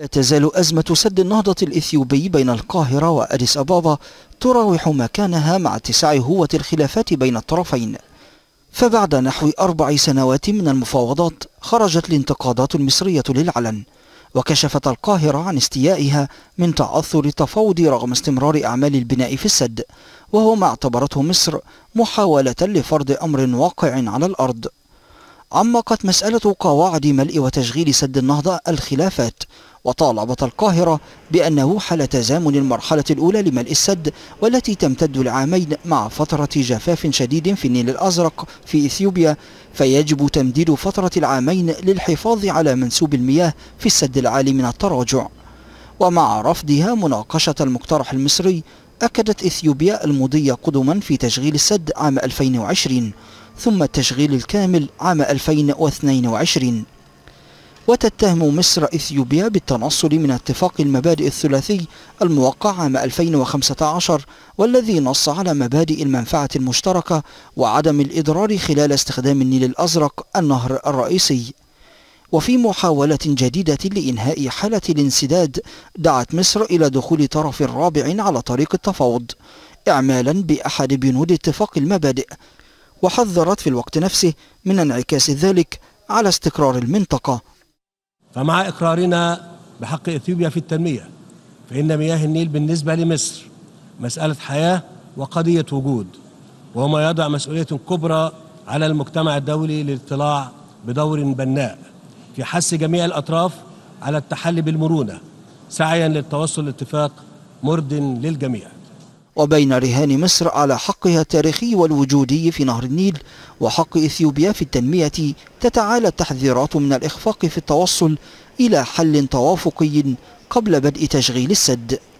لا تزال أزمة سد النهضة الإثيوبي بين القاهرة وأديس أبابا تراوح مكانها مع اتساع هوة الخلافات بين الطرفين فبعد نحو أربع سنوات من المفاوضات خرجت الانتقادات المصرية للعلن وكشفت القاهرة عن استيائها من تعثر التفاوض رغم استمرار أعمال البناء في السد وهو ما اعتبرته مصر محاولة لفرض أمر واقع على الأرض عمقت مسألة قواعد ملء وتشغيل سد النهضة الخلافات وطالبت القاهرة بأنه حال تزامن المرحلة الأولى لملء السد والتي تمتد العامين مع فترة جفاف شديد في النيل الأزرق في إثيوبيا فيجب تمديد فترة العامين للحفاظ على منسوب المياه في السد العالي من التراجع ومع رفضها مناقشة المقترح المصري أكدت إثيوبيا المضي قدما في تشغيل السد عام 2020 ثم التشغيل الكامل عام 2022 وتتهم مصر إثيوبيا بالتنصل من اتفاق المبادئ الثلاثي الموقع عام 2015 والذي نص على مبادئ المنفعة المشتركة وعدم الإضرار خلال استخدام النيل الأزرق النهر الرئيسي وفي محاولة جديدة لإنهاء حالة الانسداد دعت مصر إلى دخول طرف رابع على طريق التفاوض إعمالا بأحد بنود اتفاق المبادئ وحذرت في الوقت نفسه من انعكاس ذلك على استقرار المنطقة فمع إقرارنا بحق إثيوبيا في التنمية فإن مياه النيل بالنسبة لمصر مسألة حياة وقضية وجود وهو ما يضع مسؤولية كبرى على المجتمع الدولي للاطلاع بدور بناء في حث جميع الأطراف على التحلي بالمرونة سعيا للتوصل لاتفاق مرد للجميع وبين رهان مصر على حقها التاريخي والوجودي في نهر النيل وحق إثيوبيا في التنمية تتعالى التحذيرات من الإخفاق في التوصل إلى حل توافقي قبل بدء تشغيل السد